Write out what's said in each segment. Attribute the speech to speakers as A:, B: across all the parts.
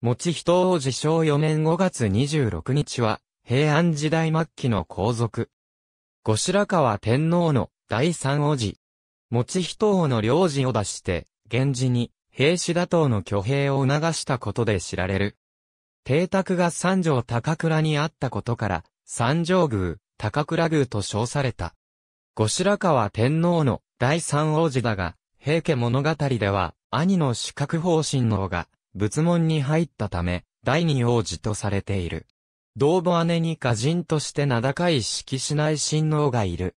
A: 持ち人王子承4年5月26日は、平安時代末期の皇族。後白河天皇の第三王子。持人王の領事を出して、源氏に、平氏打倒の挙兵を促したことで知られる。邸宅が三条高倉にあったことから、三条宮、高倉宮と称された。後白河天皇の第三王子だが、平家物語では、兄の四角方針の王が、仏門に入ったため、第二王子とされている。同母姉に歌人として名高い色しない親王がいる。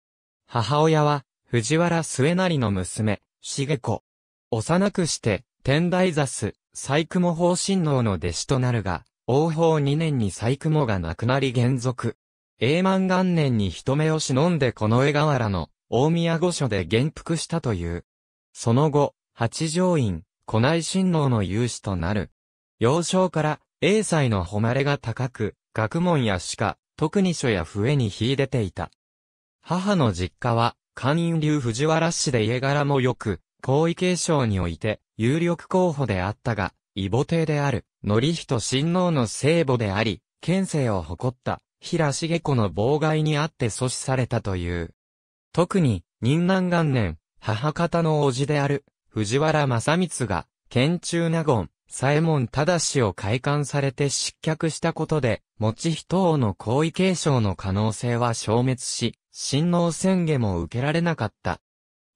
A: 母親は、藤原末成の娘、重子。幼くして、天台座す、細雲法親王の弟子となるが、王法二年に細雲が亡くなり現続。永満元年に人目を忍んでこの江河原の大宮御所で元服したという。その後、八条院、古内親王の勇士となる。幼少から、英才の誉れが高く、学問や歯科、特に書や笛に秀でていた。母の実家は、官員流藤原氏で家柄も良く、皇位継承において、有力候補であったが、異母帝である、則人親王の聖母であり、県政を誇った、平重子の妨害にあって阻止されたという。特に、任南元年、母方の叔父である、藤原正光が、県中納言、左衛門忠を開館されて失脚したことで、持人王の後位継承の可能性は消滅し、親王宣言も受けられなかった。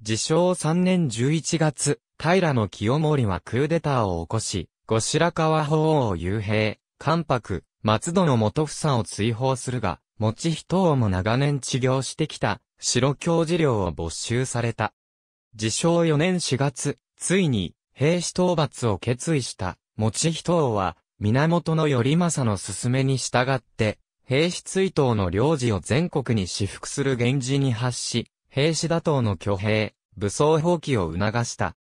A: 自称3年11月、平清盛はクーデターを起こし、後白河法皇幽閉、関白、松戸の元房を追放するが、持人王も長年治療してきた、白教治領を没収された。自称4年4月、ついに、兵士討伐を決意した、持人王は、源頼政の勧めに従って、兵士追討の領事を全国に私服する源氏に発し、兵士打倒の挙兵、武装放棄を促した。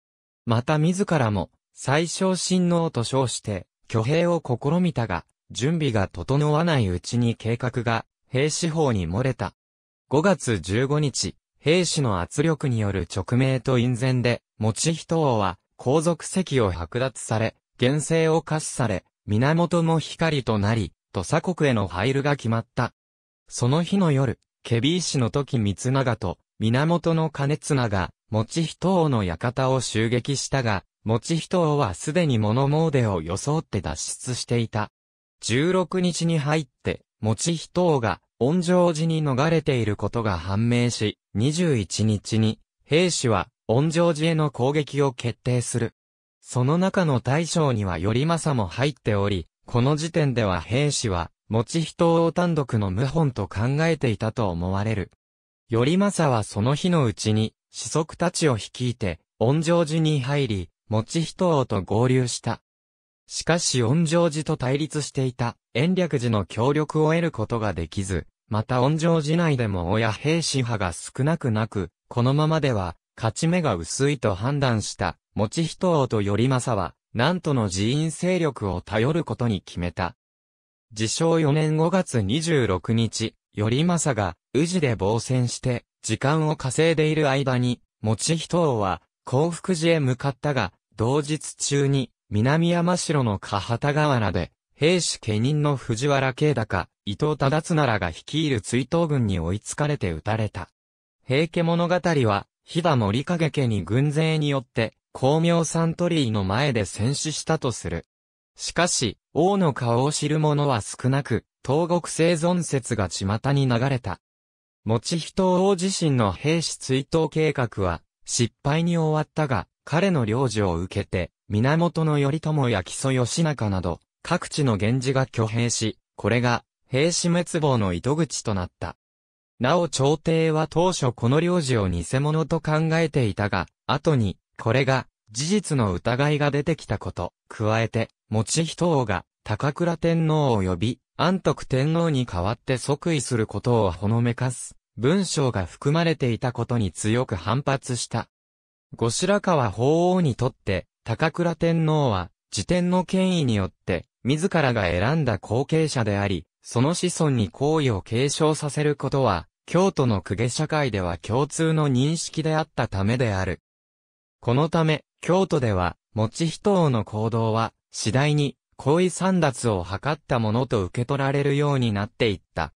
A: また自らも、最小親王と称して、挙兵を試みたが、準備が整わないうちに計画が、兵士法に漏れた。5月15日、兵士の圧力による直命と隠前で、持人王は、皇族席を剥奪され、厳正を課しされ、源の光となり、土佐国への配慮が決まった。その日の夜、ケビー氏の時三長と、源の金綱が、持人王の館を襲撃したが、持人王はすでに物詣を装って脱出していた。16日に入って、持人王が、恩城寺に逃れていることが判明し、21日に、兵士は、恩城寺への攻撃を決定する。その中の大将には頼政も入っており、この時点では兵士は、持人を単独の謀反と考えていたと思われる。頼政はその日のうちに、子息たちを率いて、恩城寺に入り、持人王と合流した。しかし恩城寺と対立していた、延暦寺の協力を得ることができず、また恩城寺内でも親兵士派が少なくなく、このままでは、勝ち目が薄いと判断した、持人王と頼政は、南都の寺院勢力を頼ることに決めた。自称4年5月26日、頼政が、宇治で防戦して、時間を稼いでいる間に、持人王は、幸福寺へ向かったが、同日中に、南山城の河畑河原で、兵士家人の藤原慶高、伊藤忠綱らが率いる追悼軍に追いつかれて撃たれた。平家物語は、飛騨森影家に軍勢によって、光明三鳥居の前で戦死したとする。しかし、王の顔を知る者は少なく、東国生存説が巷に流れた。持人王自身の兵士追悼計画は、失敗に終わったが、彼の領事を受けて、源頼朝や木曽義仲など、各地の源氏が挙兵し、これが、兵士滅亡の糸口となった。なお朝廷は当初この領事を偽物と考えていたが、後に、これが、事実の疑いが出てきたこと、加えて、持人王が、高倉天皇を呼び、安徳天皇に代わって即位することをほのめかす、文章が含まれていたことに強く反発した。後白河法皇にとって、高倉天皇は、自転の権威によって、自らが選んだ後継者であり、その子孫に行為を継承させることは、京都の公家社会では共通の認識であったためである。このため、京都では、持人王の行動は、次第に、行為三奪を図ったものと受け取られるようになっていった。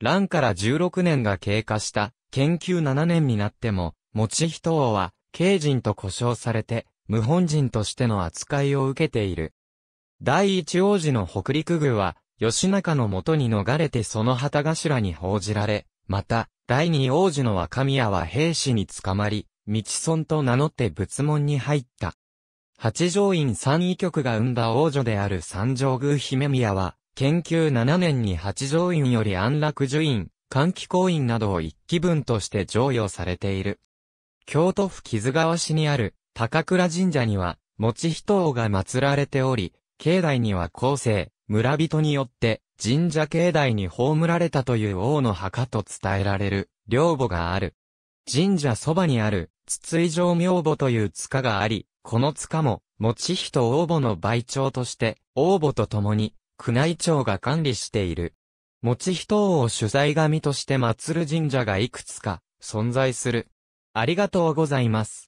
A: 乱から16年が経過した、研究7年になっても、持人王は、刑人と呼称されて、無本人としての扱いを受けている。第一王子の北陸具は、義仲のもとに逃れてその旗頭に報じられ、また、第二王子の若宮は兵士に捕まり、道村と名乗って仏門に入った。八条院三位局が生んだ王女である三条宮姫宮は、研究7年に八条院より安楽樹院、換気行院などを一気分として常与されている。京都府木津川市にある高倉神社には、持人王が祀られており、境内には後世、村人によって神社境内に葬られたという王の墓と伝えられる陵墓がある。神社そばにある筒井城明墓という塚があり、この塚も、持人王母の倍長として、王母と共に、宮内庁が管理している。持人王を取材神として祀る神社がいくつか、存在する。ありがとうございます。